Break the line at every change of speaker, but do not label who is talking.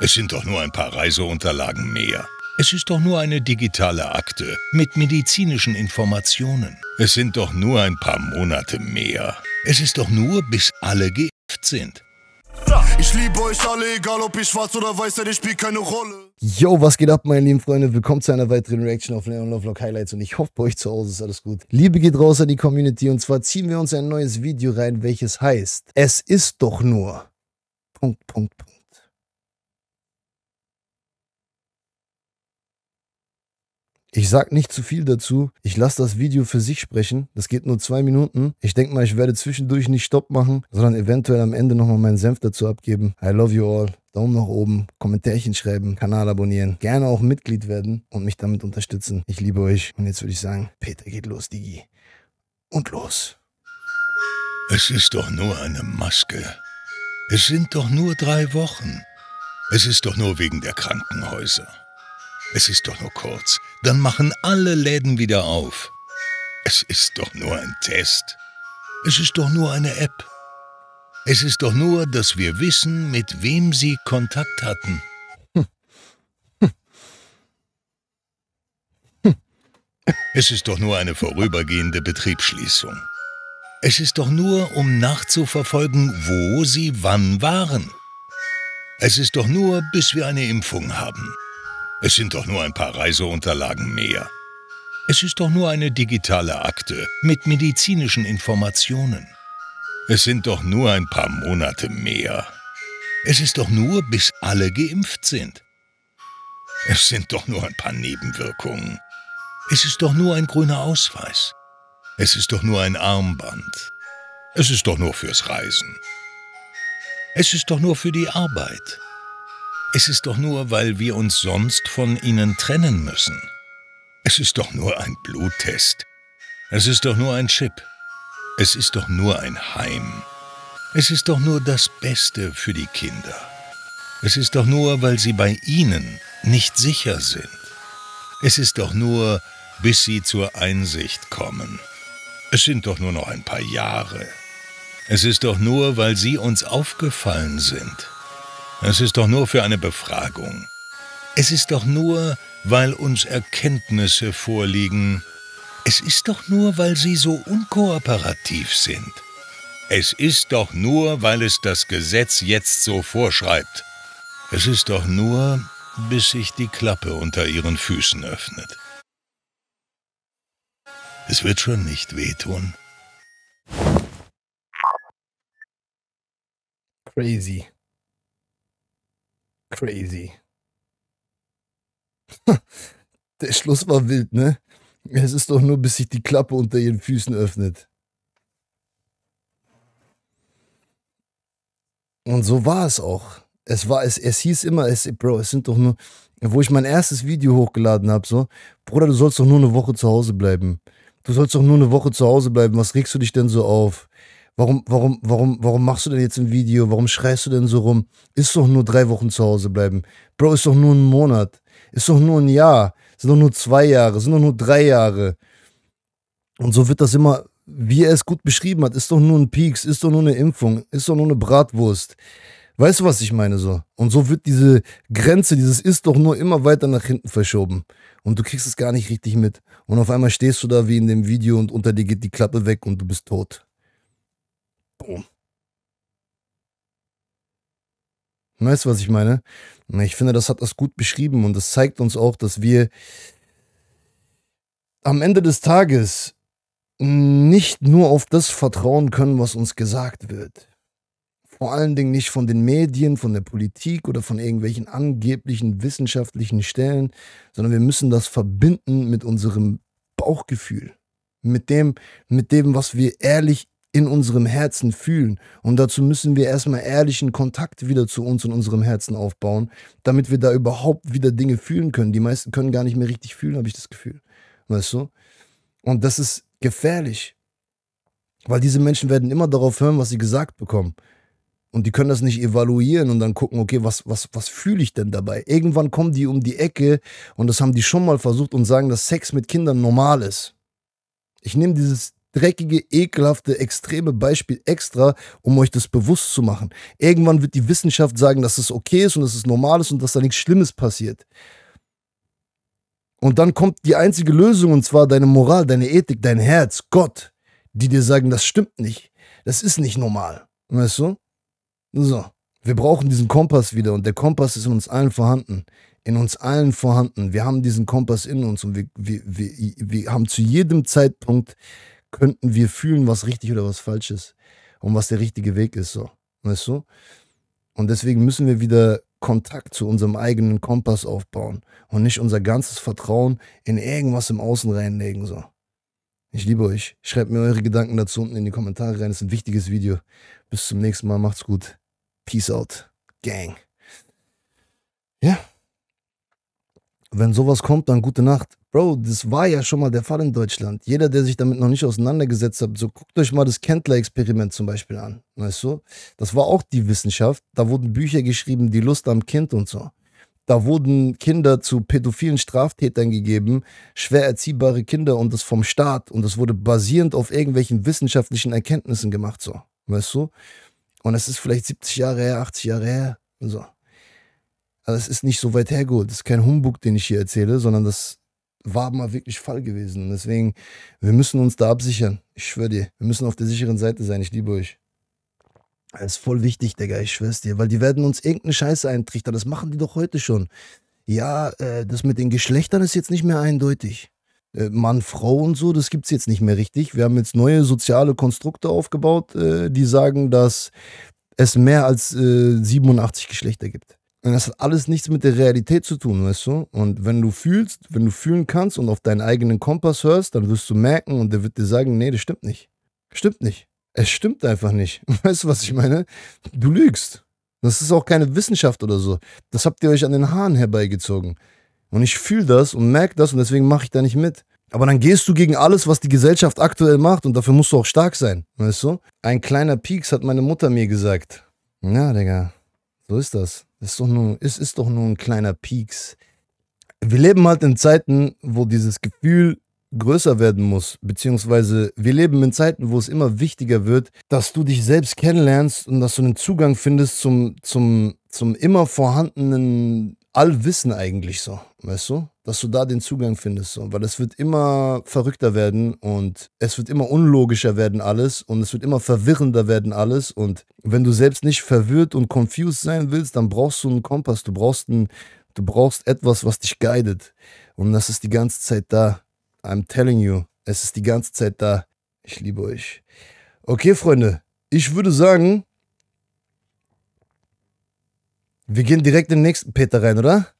Es sind doch nur ein paar Reiseunterlagen mehr. Es ist doch nur eine digitale Akte mit medizinischen Informationen. Es sind doch nur ein paar Monate mehr. Es ist doch nur, bis alle geimpft sind. Ich liebe euch alle, egal ob ihr schwarz
oder weiß seid, ich spielt keine Rolle. Yo, was geht ab, meine lieben Freunde? Willkommen zu einer weiteren Reaction auf Leon Lovelock Highlights und ich hoffe, bei euch zu Hause ist alles gut. Liebe geht raus an die Community und zwar ziehen wir uns ein neues Video rein, welches heißt Es ist doch nur... Punkt, Punkt, Punkt. Ich sag nicht zu viel dazu. Ich lasse das Video für sich sprechen. Das geht nur zwei Minuten. Ich denke mal, ich werde zwischendurch nicht Stopp machen, sondern eventuell am Ende nochmal meinen Senf dazu abgeben. I love you all. Daumen nach oben, Kommentärchen schreiben, Kanal abonnieren, gerne auch Mitglied werden und mich damit unterstützen. Ich liebe euch.
Und jetzt würde ich sagen, Peter geht los, Digi. Und los. Es ist doch nur eine Maske. Es sind doch nur drei Wochen. Es ist doch nur wegen der Krankenhäuser. Es ist doch nur kurz. Dann machen alle Läden wieder auf. Es ist doch nur ein Test. Es ist doch nur eine App. Es ist doch nur, dass wir wissen, mit wem sie Kontakt hatten. Es ist doch nur eine vorübergehende Betriebsschließung. Es ist doch nur, um nachzuverfolgen, wo sie wann waren. Es ist doch nur, bis wir eine Impfung haben. Es sind doch nur ein paar Reiseunterlagen mehr. Es ist doch nur eine digitale Akte mit medizinischen Informationen. Es sind doch nur ein paar Monate mehr. Es ist doch nur, bis alle geimpft sind. Es sind doch nur ein paar Nebenwirkungen. Es ist doch nur ein grüner Ausweis. Es ist doch nur ein Armband. Es ist doch nur fürs Reisen. Es ist doch nur für die Arbeit. Es ist doch nur, weil wir uns sonst von ihnen trennen müssen. Es ist doch nur ein Bluttest. Es ist doch nur ein Chip. Es ist doch nur ein Heim. Es ist doch nur das Beste für die Kinder. Es ist doch nur, weil sie bei ihnen nicht sicher sind. Es ist doch nur, bis sie zur Einsicht kommen. Es sind doch nur noch ein paar Jahre. Es ist doch nur, weil sie uns aufgefallen sind. Es ist doch nur für eine Befragung. Es ist doch nur, weil uns Erkenntnisse vorliegen. Es ist doch nur, weil sie so unkooperativ sind. Es ist doch nur, weil es das Gesetz jetzt so vorschreibt. Es ist doch nur, bis sich die Klappe unter ihren Füßen öffnet. Es wird schon nicht wehtun. Crazy.
Crazy. Der Schluss war wild, ne? Es ist doch nur, bis sich die Klappe unter ihren Füßen öffnet. Und so war es auch. Es war, es, es hieß immer, es, Bro, es sind doch nur, wo ich mein erstes Video hochgeladen habe, so, Bruder, du sollst doch nur eine Woche zu Hause bleiben. Du sollst doch nur eine Woche zu Hause bleiben. Was regst du dich denn so auf? Warum, warum, warum, warum machst du denn jetzt ein Video? Warum schreist du denn so rum? Ist doch nur drei Wochen zu Hause bleiben. Bro, ist doch nur ein Monat. Ist doch nur ein Jahr. Sind doch nur zwei Jahre. Sind doch nur drei Jahre. Und so wird das immer, wie er es gut beschrieben hat, ist doch nur ein Pieks, ist doch nur eine Impfung, ist doch nur eine Bratwurst. Weißt du, was ich meine so? Und so wird diese Grenze, dieses ist doch nur immer weiter nach hinten verschoben. Und du kriegst es gar nicht richtig mit. Und auf einmal stehst du da wie in dem Video und unter dir geht die Klappe weg und du bist tot. Boom. Weißt du, was ich meine? Ich finde, das hat das gut beschrieben und das zeigt uns auch, dass wir am Ende des Tages nicht nur auf das vertrauen können, was uns gesagt wird. Vor allen Dingen nicht von den Medien, von der Politik oder von irgendwelchen angeblichen wissenschaftlichen Stellen, sondern wir müssen das verbinden mit unserem Bauchgefühl, mit dem, mit dem, was wir ehrlich in unserem Herzen fühlen. Und dazu müssen wir erstmal ehrlichen Kontakt wieder zu uns und unserem Herzen aufbauen, damit wir da überhaupt wieder Dinge fühlen können. Die meisten können gar nicht mehr richtig fühlen, habe ich das Gefühl. Weißt du? Und das ist gefährlich. Weil diese Menschen werden immer darauf hören, was sie gesagt bekommen. Und die können das nicht evaluieren und dann gucken, okay, was, was, was fühle ich denn dabei? Irgendwann kommen die um die Ecke und das haben die schon mal versucht und sagen, dass Sex mit Kindern normal ist. Ich nehme dieses dreckige, ekelhafte, extreme Beispiel extra, um euch das bewusst zu machen. Irgendwann wird die Wissenschaft sagen, dass es okay ist und dass es normal ist und dass da nichts Schlimmes passiert. Und dann kommt die einzige Lösung, und zwar deine Moral, deine Ethik, dein Herz, Gott, die dir sagen, das stimmt nicht. Das ist nicht normal. Weißt du? So. Wir brauchen diesen Kompass wieder und der Kompass ist in uns allen vorhanden. In uns allen vorhanden. Wir haben diesen Kompass in uns und wir, wir, wir, wir haben zu jedem Zeitpunkt könnten wir fühlen, was richtig oder was falsch ist und was der richtige Weg ist, so. Weißt du? Und deswegen müssen wir wieder Kontakt zu unserem eigenen Kompass aufbauen und nicht unser ganzes Vertrauen in irgendwas im Außen reinlegen, so. Ich liebe euch. Schreibt mir eure Gedanken dazu unten in die Kommentare rein. Das ist ein wichtiges Video. Bis zum nächsten Mal. Macht's gut. Peace out. Gang. Ja wenn sowas kommt, dann gute Nacht. Bro, das war ja schon mal der Fall in Deutschland. Jeder, der sich damit noch nicht auseinandergesetzt hat, so guckt euch mal das Kentler-Experiment zum Beispiel an. Weißt du? Das war auch die Wissenschaft. Da wurden Bücher geschrieben, die Lust am Kind und so. Da wurden Kinder zu pädophilen Straftätern gegeben, schwer erziehbare Kinder und das vom Staat. Und das wurde basierend auf irgendwelchen wissenschaftlichen Erkenntnissen gemacht, so. Weißt du? Und es ist vielleicht 70 Jahre her, 80 Jahre her und so. Also es ist nicht so weit hergeholt. Das ist kein Humbug, den ich hier erzähle, sondern das war mal wirklich Fall gewesen. Und deswegen, wir müssen uns da absichern. Ich schwöre dir, wir müssen auf der sicheren Seite sein. Ich liebe euch. Das ist voll wichtig, Digga, ich schwör's dir, weil die werden uns irgendeine Scheiße eintrichtern. Das machen die doch heute schon. Ja, äh, das mit den Geschlechtern ist jetzt nicht mehr eindeutig. Äh, Mann, Frau und so, das gibt's jetzt nicht mehr richtig. Wir haben jetzt neue soziale Konstrukte aufgebaut, äh, die sagen, dass es mehr als äh, 87 Geschlechter gibt. Und das hat alles nichts mit der Realität zu tun, weißt du? Und wenn du fühlst, wenn du fühlen kannst und auf deinen eigenen Kompass hörst, dann wirst du merken und der wird dir sagen, nee, das stimmt nicht. Stimmt nicht. Es stimmt einfach nicht. Weißt du, was ich meine? Du lügst. Das ist auch keine Wissenschaft oder so. Das habt ihr euch an den Haaren herbeigezogen. Und ich fühle das und merke das und deswegen mache ich da nicht mit. Aber dann gehst du gegen alles, was die Gesellschaft aktuell macht und dafür musst du auch stark sein, weißt du? Ein kleiner Pieks hat meine Mutter mir gesagt. Na, Digga, so ist das. Das ist doch nur, es ist doch nur ein kleiner Pieks. Wir leben halt in Zeiten, wo dieses Gefühl größer werden muss, beziehungsweise wir leben in Zeiten, wo es immer wichtiger wird, dass du dich selbst kennenlernst und dass du einen Zugang findest zum, zum, zum immer vorhandenen Allwissen eigentlich so, weißt du? dass du da den Zugang findest. So. Weil es wird immer verrückter werden und es wird immer unlogischer werden alles und es wird immer verwirrender werden alles. Und wenn du selbst nicht verwirrt und confused sein willst, dann brauchst du einen Kompass, du brauchst, einen, du brauchst etwas, was dich guidet. Und das ist die ganze Zeit da. I'm telling you, es ist die ganze Zeit da. Ich liebe euch. Okay, Freunde, ich würde sagen, wir gehen direkt in den nächsten Peter rein, oder?